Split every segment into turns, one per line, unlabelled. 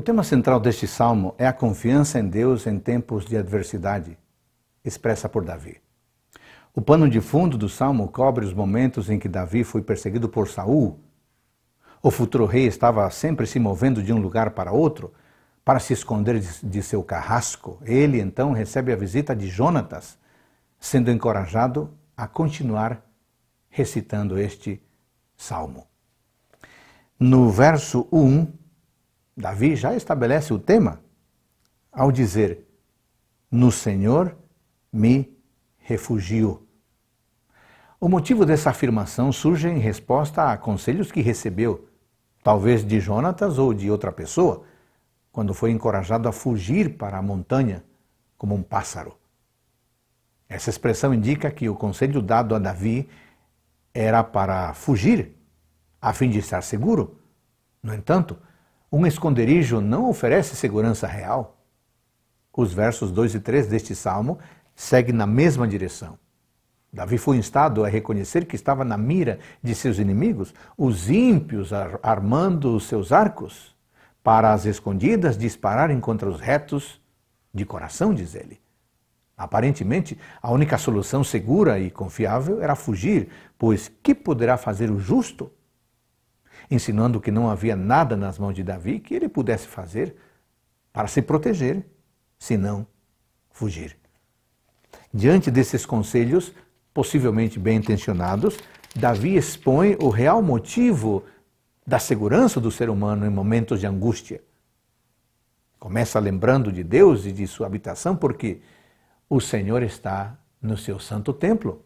O tema central deste salmo é a confiança em Deus em tempos de adversidade, expressa por Davi. O pano de fundo do salmo cobre os momentos em que Davi foi perseguido por Saul. O futuro rei estava sempre se movendo de um lugar para outro para se esconder de seu carrasco. Ele então recebe a visita de Jonatas, sendo encorajado a continuar recitando este salmo. No verso 1, Davi já estabelece o tema ao dizer: No Senhor me refugio. O motivo dessa afirmação surge em resposta a conselhos que recebeu, talvez de Jonatas ou de outra pessoa, quando foi encorajado a fugir para a montanha como um pássaro. Essa expressão indica que o conselho dado a Davi era para fugir, a fim de estar seguro. No entanto, um esconderijo não oferece segurança real. Os versos 2 e 3 deste salmo seguem na mesma direção. Davi foi instado a reconhecer que estava na mira de seus inimigos, os ímpios armando os seus arcos, para as escondidas dispararem contra os retos de coração, diz ele. Aparentemente, a única solução segura e confiável era fugir, pois que poderá fazer o justo ensinando que não havia nada nas mãos de Davi que ele pudesse fazer para se proteger, senão fugir. Diante desses conselhos, possivelmente bem intencionados, Davi expõe o real motivo da segurança do ser humano em momentos de angústia. Começa lembrando de Deus e de sua habitação, porque o Senhor está no seu santo templo.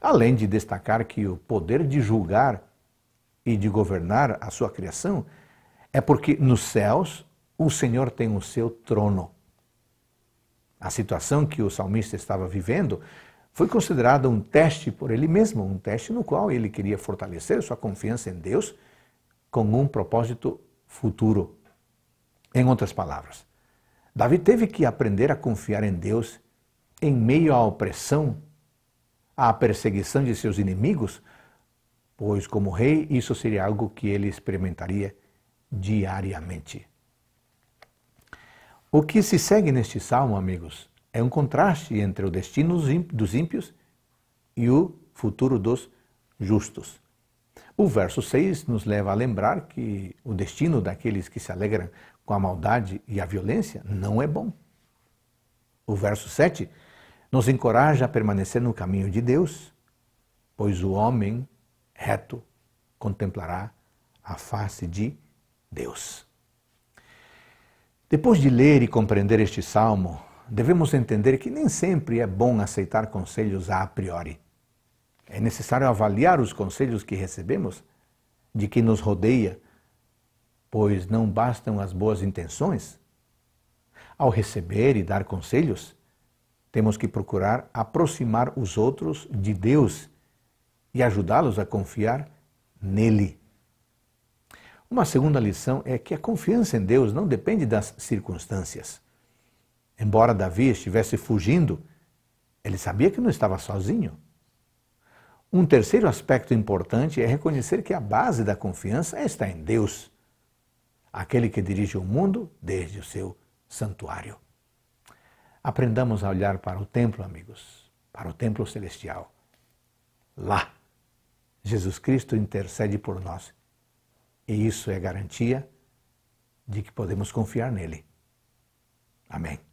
Além de destacar que o poder de julgar e de governar a sua criação, é porque nos céus o Senhor tem o seu trono. A situação que o salmista estava vivendo foi considerada um teste por ele mesmo, um teste no qual ele queria fortalecer sua confiança em Deus com um propósito futuro. Em outras palavras, Davi teve que aprender a confiar em Deus em meio à opressão, à perseguição de seus inimigos, pois, como rei, isso seria algo que ele experimentaria diariamente. O que se segue neste salmo, amigos, é um contraste entre o destino dos ímpios e o futuro dos justos. O verso 6 nos leva a lembrar que o destino daqueles que se alegram com a maldade e a violência não é bom. O verso 7 nos encoraja a permanecer no caminho de Deus, pois o homem reto contemplará a face de Deus. Depois de ler e compreender este salmo, devemos entender que nem sempre é bom aceitar conselhos a priori. É necessário avaliar os conselhos que recebemos de quem nos rodeia, pois não bastam as boas intenções. Ao receber e dar conselhos, temos que procurar aproximar os outros de Deus e ajudá-los a confiar nele. Uma segunda lição é que a confiança em Deus não depende das circunstâncias. Embora Davi estivesse fugindo, ele sabia que não estava sozinho. Um terceiro aspecto importante é reconhecer que a base da confiança está em Deus, aquele que dirige o mundo desde o seu santuário. Aprendamos a olhar para o templo, amigos, para o templo celestial. Lá Jesus Cristo intercede por nós. E isso é garantia de que podemos confiar nele. Amém.